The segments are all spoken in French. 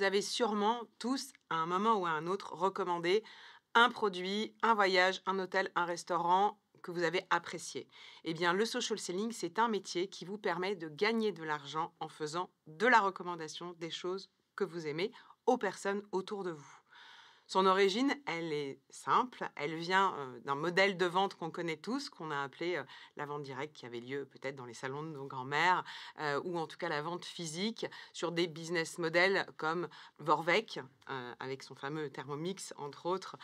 vous avez sûrement tous, à un moment ou à un autre, recommandé un produit, un voyage, un hôtel, un restaurant que vous avez apprécié. Eh bien, le social selling, c'est un métier qui vous permet de gagner de l'argent en faisant de la recommandation des choses que vous aimez aux personnes autour de vous. Son origine, elle est simple. Elle vient euh, d'un modèle de vente qu'on connaît tous, qu'on a appelé euh, la vente directe, qui avait lieu peut-être dans les salons de nos grands-mères, euh, ou en tout cas la vente physique sur des business models comme Vorvec, avec son fameux Thermomix, entre autres,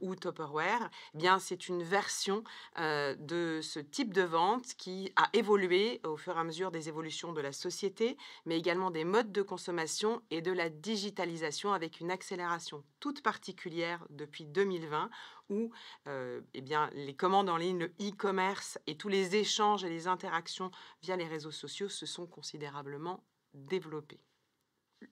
ou Topperware. Eh bien, c'est une version de ce type de vente qui a évolué au fur et à mesure des évolutions de la société, mais également des modes de consommation et de la digitalisation avec une accélération toute particulière particulière depuis 2020 où euh, eh bien, les commandes en ligne, le e-commerce et tous les échanges et les interactions via les réseaux sociaux se sont considérablement développés.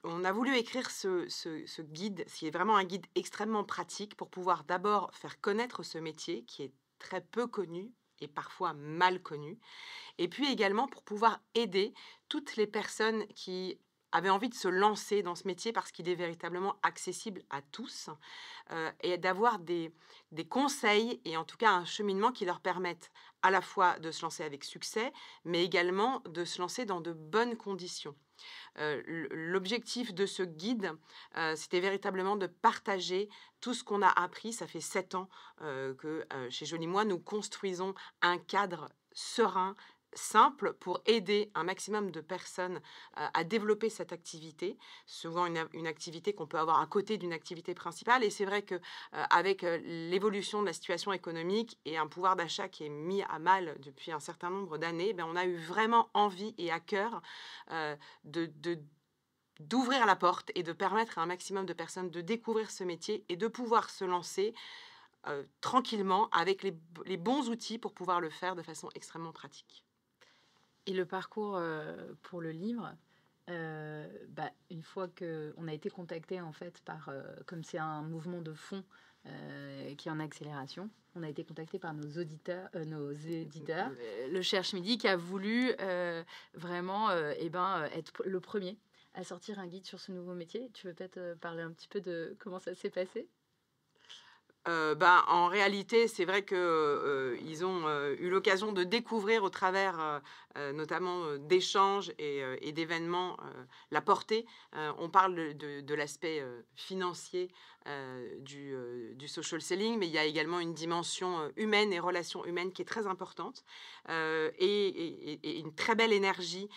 On a voulu écrire ce, ce guide, qui est vraiment un guide extrêmement pratique pour pouvoir d'abord faire connaître ce métier qui est très peu connu et parfois mal connu, et puis également pour pouvoir aider toutes les personnes qui avait envie de se lancer dans ce métier parce qu'il est véritablement accessible à tous euh, et d'avoir des, conseils et en tout cas un cheminement qui leur permette à la fois de se lancer avec succès, mais également de se lancer dans de bonnes conditions. Euh, l'objectif de ce guide, euh, c'était véritablement de partager tout ce qu'on a appris. Ça fait sept ans que chez Jolie Moi, nous construisons un cadre serein, simple pour aider un maximum de personnes euh, à développer cette activité, souvent une, activité qu'on peut avoir à côté d'une activité principale. Et c'est vrai que euh, avec euh, l'évolution de la situation économique et un pouvoir d'achat qui est mis à mal depuis un certain nombre d'années, ben, on a eu vraiment envie et à cœur de, d'ouvrir la porte et de permettre à un maximum de personnes de découvrir ce métier et de pouvoir se lancer tranquillement avec les bons outils pour pouvoir le faire de façon extrêmement pratique. Et le parcours euh, pour le livre, euh, bah, une fois qu'on a été contacté en fait par, euh, comme c'est un mouvement de fond qui est en accélération, on a été contacté par nos auditeurs, nos éditeurs, le Cherche Midi qui a voulu vraiment eh ben, être le premier à sortir un guide sur ce nouveau métier. Tu veux peut-être parler un petit peu de comment ça s'est passé euh, bah, en réalité, c'est vrai qu'ils euh, ont euh, eu l'occasion de découvrir au travers notamment d'échanges et, et d'événements la portée. on parle de, l'aspect financier du, social selling, mais il y a également une dimension humaine et relations humaines qui est très importante et, et une très belle énergie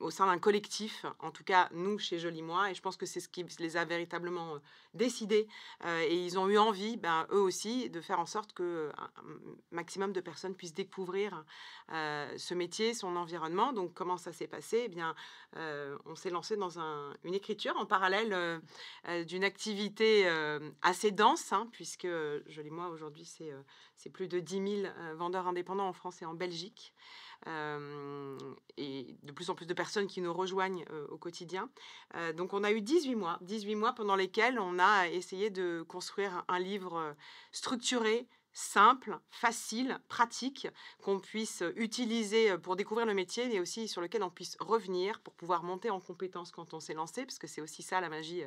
au sein d'un collectif, en tout cas nous chez Joli Moi, et je pense que c'est ce qui les a véritablement euh, décidés. Euh, et ils ont eu envie, ben, eux aussi, de faire en sorte que un maximum de personnes puissent découvrir euh, ce métier, son environnement. Donc comment ça s'est passé eh bien, on s'est lancé dans une écriture en parallèle d'une activité assez dense, hein, puisque Joli Moi aujourd'hui c'est plus de 10 000 vendeurs indépendants en France et en Belgique. Euh, et de plus en plus de personnes qui nous rejoignent euh, au quotidien. Euh, donc on a eu 18 mois, 18 mois pendant lesquels on a essayé de construire un livre structuré, simple, facile, pratique, qu'on puisse utiliser pour découvrir le métier, mais aussi sur lequel on puisse revenir pour pouvoir monter en compétence quand on s'est lancé, parce que c'est aussi ça la magie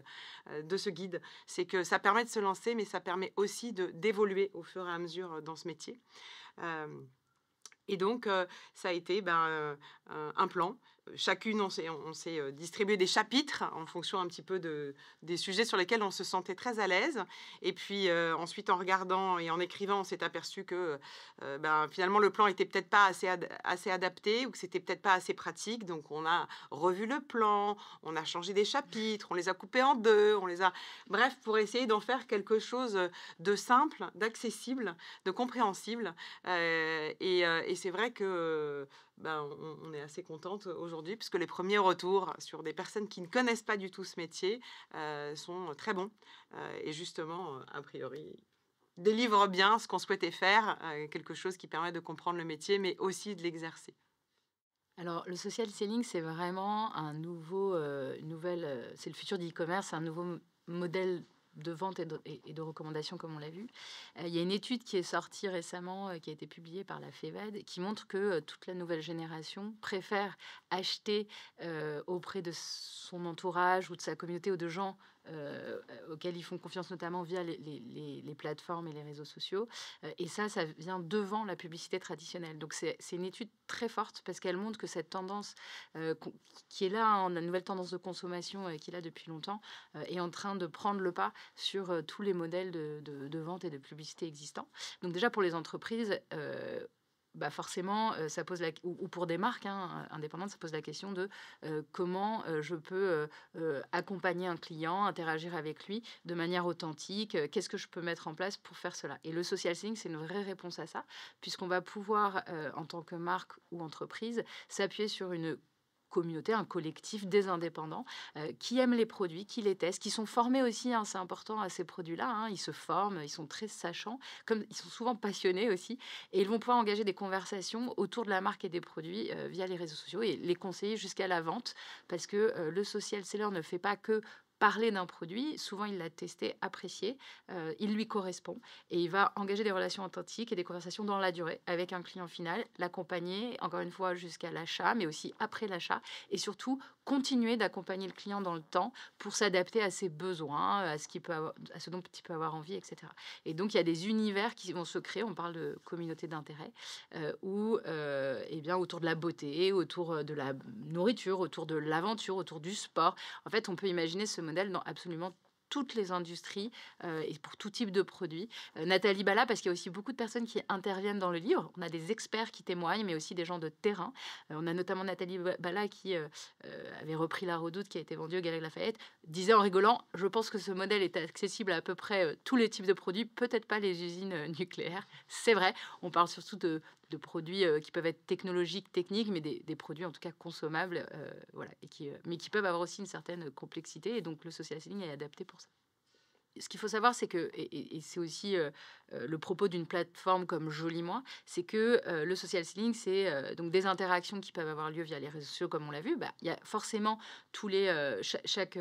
de ce guide, c'est que ça permet de se lancer, mais ça permet aussi d'évoluer au fur et à mesure dans ce métier. Et donc, euh, ça a été ben, euh, un plan chacune, on s'est, on euh, distribué des chapitres en fonction un petit peu de, des sujets sur lesquels on se sentait très à l'aise. Et puis euh, ensuite, en regardant et en écrivant, on s'est aperçu que euh, ben, finalement le plan était peut-être pas assez, assez adapté ou que c'était peut-être pas assez pratique. Donc on a revu le plan, on a changé des chapitres, on les a coupés en deux, on les a, bref, pour essayer d'en faire quelque chose de simple, d'accessible, de compréhensible. et, et c'est vrai que ben, on, est assez contente aujourd'hui puisque les premiers retours sur des personnes qui ne connaissent pas du tout ce métier euh, sont très bons euh, et justement, euh, a priori, délivrent bien ce qu'on souhaitait faire, quelque chose qui permet de comprendre le métier mais aussi de l'exercer. Alors, le social selling, c'est vraiment un nouveau, nouvelle, c'est le futur de commerce un nouveau modèle de vente et de, recommandations, comme on l'a vu. Euh, il y a une étude qui est sortie récemment, euh, qui a été publiée par la FEVAD, qui montre que euh, toute la nouvelle génération préfère acheter auprès de son entourage ou de sa communauté ou de gens euh, auxquels ils font confiance notamment via les, les, plateformes et les réseaux sociaux. Euh, et ça, ça vient devant la publicité traditionnelle. Donc c'est une étude très forte parce qu'elle montre que cette tendance euh, qui est là, la hein, nouvelle tendance de consommation qui est là depuis longtemps, est en train de prendre le pas sur tous les modèles de, de, de, vente et de publicité existants. Donc déjà pour les entreprises, bah, forcément, euh, ça pose la, ou, pour des marques hein, euh, indépendantes, ça pose la question de euh, comment je peux accompagner un client, interagir avec lui de manière authentique. Qu'est-ce que je peux mettre en place pour faire cela Et le social selling, c'est une vraie réponse à ça, puisqu'on va pouvoir, en tant que marque ou entreprise, s'appuyer sur une communauté, un collectif des indépendants euh, qui aiment les produits, qui les testent, qui sont formés aussi. Hein, c'est important à ces produits-là. Hein. ils se forment, ils sont très sachants, comme ils sont souvent passionnés aussi, et ils vont pouvoir engager des conversations autour de la marque et des produits euh, via les réseaux sociaux et les conseiller jusqu'à la vente, parce que euh, le social seller ne fait pas que parler d'un produit, souvent il l'a testé, apprécié, euh, il lui correspond et il va engager des relations authentiques et des conversations dans la durée avec un client final, l'accompagner encore une fois jusqu'à l'achat, mais aussi après l'achat et surtout continuer d'accompagner le client dans le temps pour s'adapter à ses besoins, à ce, peut à ce dont il peut avoir envie, etc. Et donc, il y a des univers qui vont se créer, on parle de communauté d'intérêt, euh, euh, eh bien, autour de la beauté, autour euh, de la nourriture, autour de l'aventure, autour du sport, en fait, on peut imaginer ce modèle dans absolument toutes les industries euh, et pour tout type de produits. Euh, Nathalie Bala, parce qu'il y a aussi beaucoup de personnes qui interviennent dans le livre. On a des experts qui témoignent, mais aussi des gens de terrain. Euh, on a notamment Nathalie Bala qui avait repris la redoute qui a été vendue au Galerie Lafayette, disait en rigolant Je pense que ce modèle est accessible à, à peu près tous les types de produits, peut-être pas les usines nucléaires. C'est vrai, on parle surtout de, de produits euh, qui peuvent être technologiques, techniques, mais des, produits en tout cas consommables, euh, voilà, et qui, euh, mais qui peuvent avoir aussi une certaine complexité. Et donc le social selling est adapté pour ça ce qu'il faut savoir, c'est que, et, c'est aussi euh, euh, le propos d'une plateforme comme jolie Moi, c'est que euh, le social selling, c'est donc des interactions qui peuvent avoir lieu via les réseaux sociaux, comme on l'a vu. Bah, il y a forcément tous les. chaque,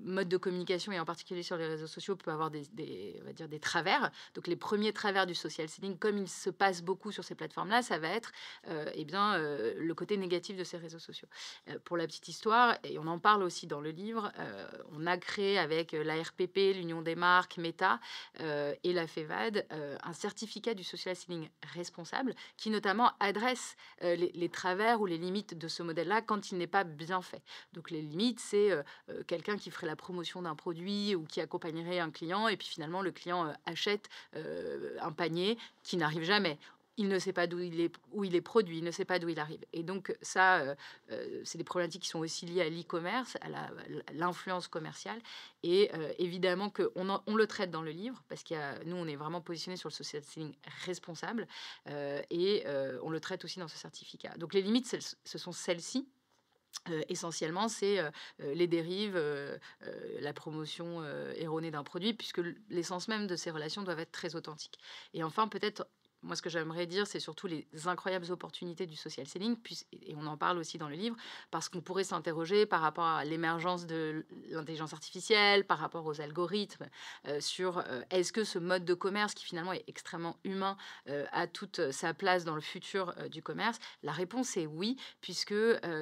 mode de communication, et en particulier sur les réseaux sociaux, peut avoir des, on va dire, des travers. Donc, les premiers travers du social selling, comme il se passe beaucoup sur ces plateformes-là, ça va être eh bien, le côté négatif de ces réseaux sociaux. pour la petite histoire, et on en parle aussi dans le livre, on a créé avec l'ARPP, Union des marques, Meta euh, et la FEVAD, euh, un certificat du social selling responsable qui notamment adresse euh, les, travers ou les limites de ce modèle-là quand il n'est pas bien fait. Donc les limites, c'est quelqu'un qui ferait la promotion d'un produit ou qui accompagnerait un client et puis finalement le client achète un panier qui n'arrive jamais il ne sait pas d'où il est, où il est produit, il ne sait pas d'où il arrive. Et donc ça, euh, euh, c'est des problématiques qui sont aussi liées à l'e-commerce, à l'influence commerciale. Et euh, évidemment qu'on on le traite dans le livre, parce que nous, on est vraiment positionné sur le social selling responsable, et on le traite aussi dans ce certificat. Donc les limites, ce sont celles-ci, essentiellement, c'est les dérives, la promotion erronée d'un produit, puisque l'essence même de ces relations doivent être très authentiques. Et enfin, peut-être moi, ce que j'aimerais dire, c'est surtout les incroyables opportunités du social selling, et on en parle aussi dans le livre, parce qu'on pourrait s'interroger par rapport à l'émergence de l'intelligence artificielle, par rapport aux algorithmes, euh, sur euh, est-ce que ce mode de commerce, qui finalement est extrêmement humain, euh, a toute sa place dans le futur du commerce La réponse est oui, puisque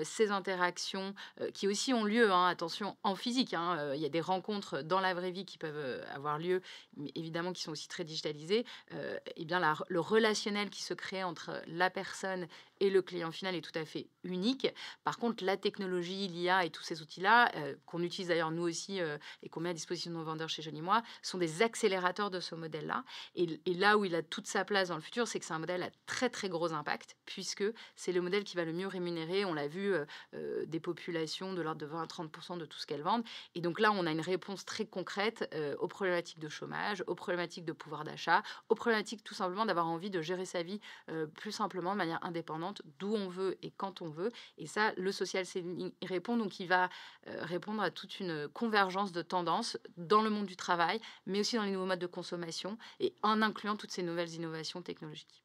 ces interactions, qui aussi ont lieu, hein, attention, en physique, hein, il y a des rencontres dans la vraie vie qui peuvent avoir lieu, mais évidemment qui sont aussi très digitalisées, et eh bien le relationnel qui se crée entre la personne et le client final est tout à fait unique. Par contre, la technologie, l'IA et tous ces outils-là, euh, qu'on utilise d'ailleurs nous aussi euh, et qu'on met à disposition de nos vendeurs chez Johnny Moi, sont des accélérateurs de ce modèle-là. Et, là où il a toute sa place dans le futur, c'est que c'est un modèle à très très gros impact, puisque c'est le modèle qui va le mieux rémunérer, on l'a vu, euh, des populations de l'ordre de 20 à 30 de tout ce qu'elles vendent. Et donc là, on a une réponse très concrète aux problématiques de chômage, aux problématiques de pouvoir d'achat, aux problématiques tout simplement d'avoir envie envie de gérer sa vie euh, plus simplement, de manière indépendante, d'où on veut et quand on veut. Et ça, le social selling répond. Donc, il va euh, répondre à toute une convergence de tendances dans le monde du travail, mais aussi dans les nouveaux modes de consommation et en incluant toutes ces nouvelles innovations technologiques.